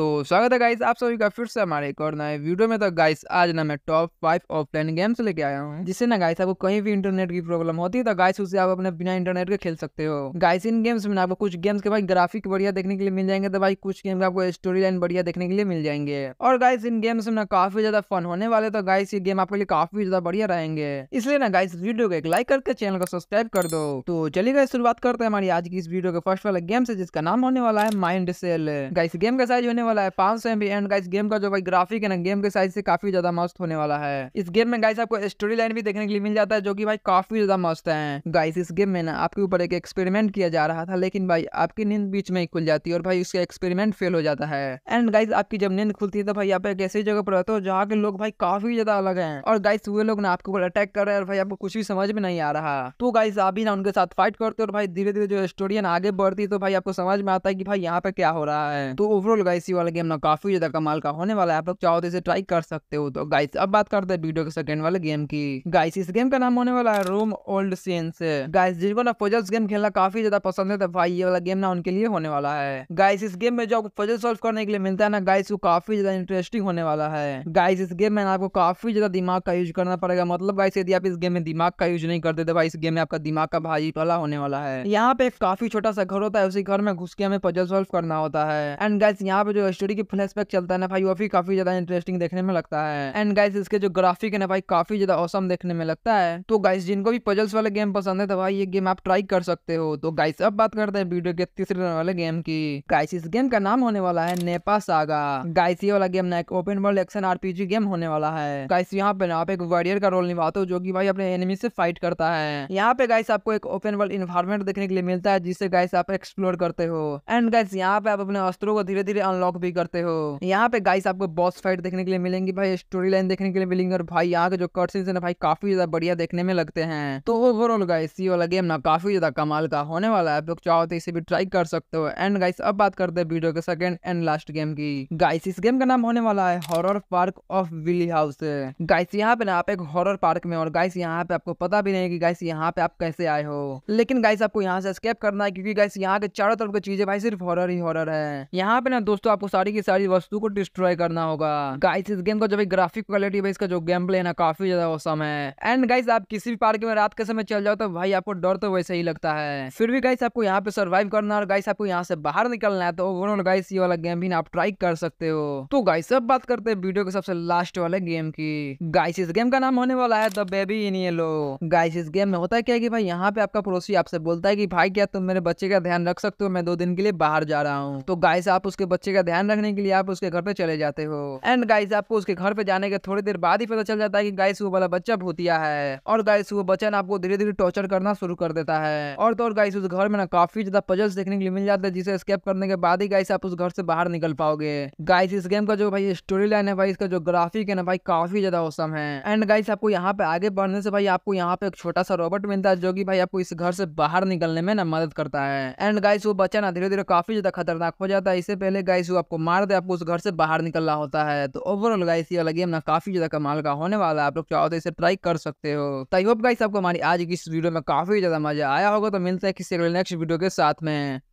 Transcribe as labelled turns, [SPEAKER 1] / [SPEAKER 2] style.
[SPEAKER 1] तो स्वागत है गाइस आप सभी का फिर से हमारे एक और नए वीडियो में तो गाइस आज ना मैं टॉप फाइव ऑफलाइन गेम्स लेके आया हूँ जिससे ना गाइस आपको कहीं भी इंटरनेट की प्रॉब्लम होती है तो गाइस उसे आप अपने बिना इंटरनेट के खेल सकते हो गाइस इन गेम्स में आपको कुछ गेम्स के भाई ग्राफिक बढ़िया देखने के लिए मिल जाएंगे तो भाई कुछ गेम आपको स्टोरी लाइन बढ़िया देखने के लिए मिल जाएंगे और गाइस इन गेम्स में काफी ज्यादा फन होने वाले तो गाइस ये गेम आपके लिए काफी ज्यादा बढ़िया रहेंगे इसलिए ना गाइस वीडियो को एक लाइक करके चैनल को सब्सक्राइब कर दो तो चलिए गाइस शुरुआत करते हैं हमारी आज की इस वीडियो के फर्स्ट वाला गेम से जिसका नाम होने वाला है माइंड सेल गाइस गेम का साइज होने वाला है पांच सौ एमबी एंड गाइस गेम का जो भाई ग्राफिक है ना गेम के साइज से काफी ज्यादा मस्त होने वाला है इस गेम में गाइस आपको स्टोरी लाइन भी देखने के लिए मिल जाता है जो की भाई काफी ज्यादा मस्त है गाइस इस गेम में ना आपके ऊपर एक एक्सपेरिमेंट किया जा रहा था लेकिन भाई आपकी नींद बीच में ही खुल जाती है और भाई उसका एक्सपेरिमेंट फेल हो जाता है एंड गाइस आपकी जब नींद खुलती है तो भाई आप एक ऐसी जगह पर रहते हो जहाँ के लोग भाई काफी ज्यादा अलग है और गाइस वे लोग ना आपके ऊपर अटैक कर रहे हैं और भाई आपको कुछ भी समझ में नहीं आ रहा तो गाइस आप भी ना उनके साथ फाइट करते हो और भाई धीरे धीरे जो स्टोरी है ना आगे बढ़ती है तो भाई आपको समझ में आता है कि भाई यहाँ पे क्या हो रहा है तो ओवरऑल गाइस एसी वाला गेम ना काफ़ी ज़्यादा कमाल का होने वाला है आप लोग चाहो तो इसे ट्राई कर सकते हो तो गाइस अब बात करते हैं वीडियो के सेकंड वाले गेम की गाइस इस गेम का नाम होने वाला है रोम ओल्ड सेंस गाइस जिनको ना पजल्स गेम खेलना काफ़ी ज़्यादा पसंद है तो भाई ये वाला गेम ना उनके लिए होने वाला है गाइस इस गेम में जो आपको पजल सोल्व करने के लिए मिलता है ना गाइस वो काफ़ी ज़्यादा इंटरेस्टिंग होने वाला है गाइस इस गेम में आपको काफ़ी ज़्यादा दिमाग का यूज करना पड़ेगा मतलब गाइस यदि आप इस गेम में दिमाग का यूज नहीं करते तो भाई इस गेम में आपका दिमाग का भाई पला होने वाला है यहाँ पे काफ़ी छोटा सा घर होता है उसी घर में घुस के हमें पजल सोल्व करना होता है एंड गाइस यहाँ पे जो जो स्टोरी की फ्लैशबैक चलता है ना भाई वो भी काफी ज्यादा इंटरेस्टिंग देखने में लगता है एंड गाइस इसके जो ग्राफिक है ना भाई काफी ज्यादा औसम देखने में लगता है तो गाइस जिनको भी पजल्स वाले गेम पसंद है तो भाई ये गेम आप ट्राई कर सकते हो तो गाइस अब बात करते हैं वीडियो के तीसरे नंबर वाले गेम की गाइस इस गेम का नाम होने वाला है नेपा सागा गाइस ये वाला गेम ना एक open world action RPG game होने वाला है गाइस यहाँ पे ना आप एक वॉरियर का रोल निभाते हो जो की भाई अपने एनिमी से फाइट करता है यहाँ पे गाइस आपको एक ओपन वर्ल्ड इन्वायरमेंट देखने के लिए मिलता है जिसे गाइस आप एक्सप्लोर करते हो एंड गाइस यहाँ पे आप अपने अस्त्रों को धीरे धीरे अनलॉक टॉक भी करते हो यहाँ पे गाइस आपको बॉस फाइट देखने के लिए मिलेंगी भाई स्टोरी लाइन देखने के लिए मिलेंगे और भाई यहाँ के जो कटसीन्स है ना भाई काफी ज्यादा बढ़िया देखने में लगते हैं तो ओवरऑल गाइस ये वाला गेम ना काफी ज्यादा कमाल का होने वाला है आप लोग चाहो तो इसे भी ट्राई कर सकते हो एंड गाइस अब बात करते हैं वीडियो के सेकंड एंड लास्ट गेम की गाइस इस गेम का नाम होने वाला है horror park of Willy house guys यहाँ पे ना आप एक हॉरर पार्क में और गाइस यहाँ पे आपको पता भी नहीं की गाइस यहाँ पे आप कैसे आए हो लेकिन गाइस आपको यहाँ से स्केप करना है क्योंकि गाइस यहाँ के चारों तरफ की चीजें भाई सिर्फ हॉरर ही हॉरर है यहाँ पे ना दोस्तों आपको सारी की सारी वस्तु को डिस्ट्रॉय करना होगा गाइस इस गेम का जो भी ग्राफिक क्वालिटी है इसका जो गेम प्ले है ना काफी ज्यादा औसम है एंड गाइस आप किसी भी पार्क में रात के समय चल जाओ तो भाई आपको डर तो वैसे ही लगता है फिर भी गाइस आपको यहाँ पे सर्वाइव करना और गाइस आपको यहाँ से बाहर निकलना है तो ओवरऑल गाइस ये वाला गेम भी ना आप ट्राई कर सकते हो तो गाइस अब बात करते हैं वीडियो के सबसे लास्ट वाले गेम की गाइस इस गेम का नाम होने वाला है the baby in yellow guys इस गेम में होता है क्या कि भाई यहाँ पे आपका पड़ोसी आपसे बोलता है कि भाई क्या तुम मेरे बच्चे का ध्यान रख सकते हो मैं दो दिन के लिए बाहर जा रहा हूँ तो गाइस आप उसके बच्चे का ध्यान रखने के लिए आप उसके घर पे चले जाते हो एंड गाइस आपको उसके घर पे जाने के थोड़ी देर बाद ही पता चल जाता है कि गाइस वो वाला बच्चा भूतिया है और गाइस वो बच्चा आपको धीरे धीरे टॉर्चर करना शुरू कर देता है और तो और गाइस उस घर में ना काफी ज्यादा पजल्स देखने के लिए मिल जाता है जिसे स्केप करने के बाद ही गाइस आप उस घर से बाहर निकल पाओगे गाइस इस गेम का जो भाई स्टोरी लाइन है भाई इसका जो ग्राफिक है ना भाई काफी ज्यादा औसम है एंड गाइस आपको यहाँ पे आगे बढ़ने से भाई आपको यहाँ पे एक छोटा सा रोबोट मिलता है जो की भाई आपको इस घर से बाहर निकलने में ना मदद करता है एंड गाइस वो बच्चा ना धीरे धीरे काफी ज्यादा खतरनाक हो जाता है इससे पहले गाइस वो आपको मार दे आपको उस घर से बाहर निकलना होता है तो ओवरऑल गाइस ये वाला गेम ना काफी ज्यादा कमाल का होने वाला है आप लोग चाहो तो इसे ट्राई कर सकते हो तो आई होप गाइस आपको हमारी आज की इस वीडियो में काफी ज्यादा मजा आया होगा तो मिलते हैं किसी अगले नेक्स्ट वीडियो के साथ में